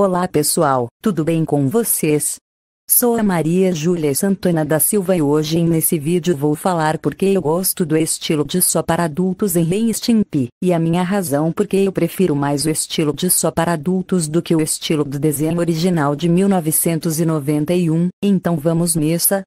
Olá pessoal, tudo bem com vocês? Sou a Maria Júlia Santana da Silva e hoje nesse vídeo vou falar porque eu gosto do estilo de só para adultos em Ren Stimpy, e a minha razão porque eu prefiro mais o estilo de só para adultos do que o estilo do desenho original de 1991, então vamos nessa,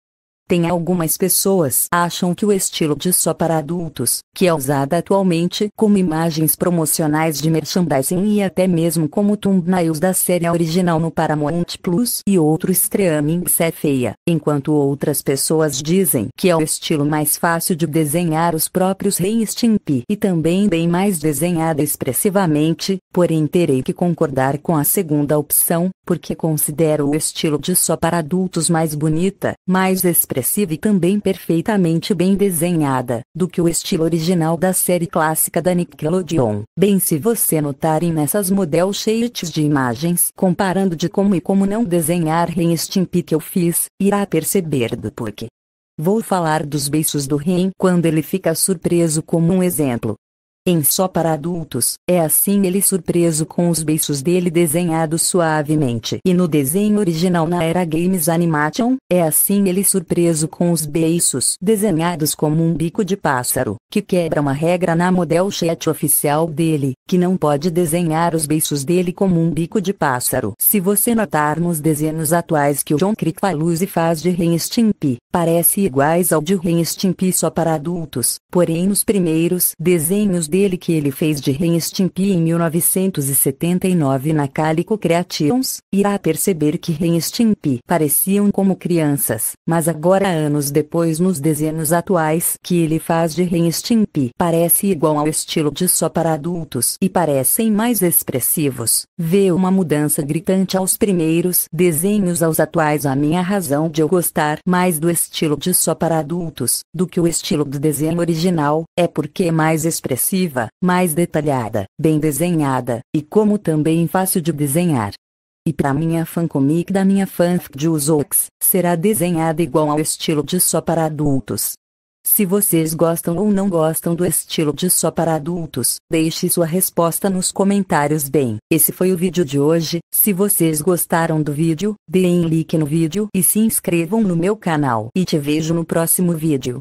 tem algumas pessoas acham que o estilo de só para adultos, que é usada atualmente como imagens promocionais de merchandising e até mesmo como thumbnails da série original no Paramount Plus e outros streaming é feia, enquanto outras pessoas dizem que é o estilo mais fácil de desenhar os próprios Rei Stimpy e também bem mais desenhada expressivamente, porém terei que concordar com a segunda opção, porque considero o estilo de só para adultos mais bonita, mais expressiva expressiva e também perfeitamente bem desenhada, do que o estilo original da série clássica da Nickelodeon. Bem se você notarem nessas model sheets de imagens comparando de como e como não desenhar Ren Stimpy que eu fiz, irá perceber do porquê. Vou falar dos beiços do Ren quando ele fica surpreso como um exemplo em Só para Adultos, é assim ele surpreso com os beiços dele desenhados suavemente. E no desenho original na era Games Animation, é assim ele surpreso com os beiços desenhados como um bico de pássaro, que quebra uma regra na model chat oficial dele, que não pode desenhar os beiços dele como um bico de pássaro. Se você notar nos desenhos atuais que o John Crickfalusi faz de Ren Stimpy, parece iguais ao de Ren Stimpy só para adultos, porém nos primeiros desenhos dele que ele fez de Reinstimpi em 1979 na Calico Creations, irá perceber que Reinstimpi pareciam como crianças, mas agora anos depois nos desenhos atuais que ele faz de Reinstimpi parece igual ao estilo de só para adultos e parecem mais expressivos. Vê uma mudança gritante aos primeiros desenhos aos atuais a minha razão de eu gostar mais do estilo de só para adultos do que o estilo do desenho original é porque é mais expressivo mais detalhada, bem desenhada, e como também fácil de desenhar. E para minha fancomic da minha fanfic de Usox, será desenhada igual ao estilo de só para adultos. Se vocês gostam ou não gostam do estilo de só para adultos, deixe sua resposta nos comentários. Bem, esse foi o vídeo de hoje. Se vocês gostaram do vídeo, deem like no vídeo e se inscrevam no meu canal. E te vejo no próximo vídeo.